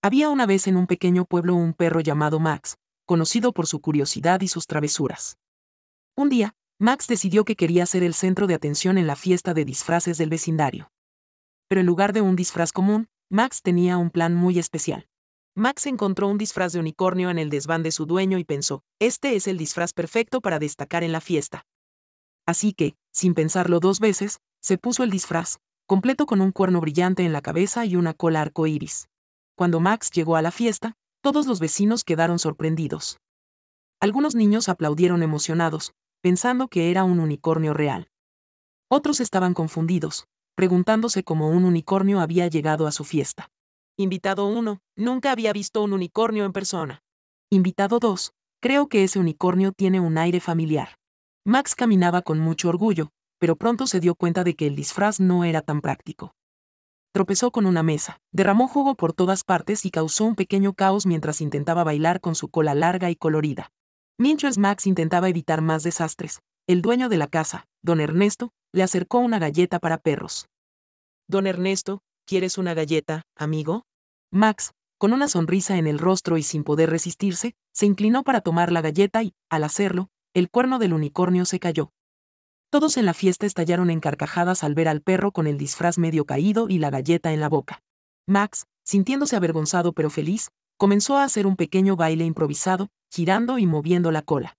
Había una vez en un pequeño pueblo un perro llamado Max, conocido por su curiosidad y sus travesuras. Un día, Max decidió que quería ser el centro de atención en la fiesta de disfraces del vecindario. Pero en lugar de un disfraz común, Max tenía un plan muy especial. Max encontró un disfraz de unicornio en el desván de su dueño y pensó, este es el disfraz perfecto para destacar en la fiesta. Así que, sin pensarlo dos veces, se puso el disfraz, completo con un cuerno brillante en la cabeza y una cola arcoíris. Cuando Max llegó a la fiesta, todos los vecinos quedaron sorprendidos. Algunos niños aplaudieron emocionados, pensando que era un unicornio real. Otros estaban confundidos, preguntándose cómo un unicornio había llegado a su fiesta. Invitado 1, nunca había visto un unicornio en persona. Invitado 2, creo que ese unicornio tiene un aire familiar. Max caminaba con mucho orgullo, pero pronto se dio cuenta de que el disfraz no era tan práctico tropezó con una mesa, derramó jugo por todas partes y causó un pequeño caos mientras intentaba bailar con su cola larga y colorida. Mientras Max intentaba evitar más desastres, el dueño de la casa, don Ernesto, le acercó una galleta para perros. Don Ernesto, ¿quieres una galleta, amigo? Max, con una sonrisa en el rostro y sin poder resistirse, se inclinó para tomar la galleta y, al hacerlo, el cuerno del unicornio se cayó. Todos en la fiesta estallaron en carcajadas al ver al perro con el disfraz medio caído y la galleta en la boca. Max, sintiéndose avergonzado pero feliz, comenzó a hacer un pequeño baile improvisado, girando y moviendo la cola.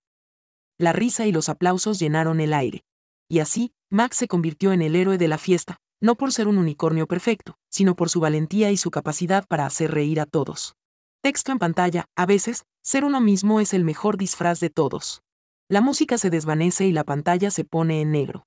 La risa y los aplausos llenaron el aire. Y así, Max se convirtió en el héroe de la fiesta, no por ser un unicornio perfecto, sino por su valentía y su capacidad para hacer reír a todos. Texto en pantalla, a veces, ser uno mismo es el mejor disfraz de todos la música se desvanece y la pantalla se pone en negro.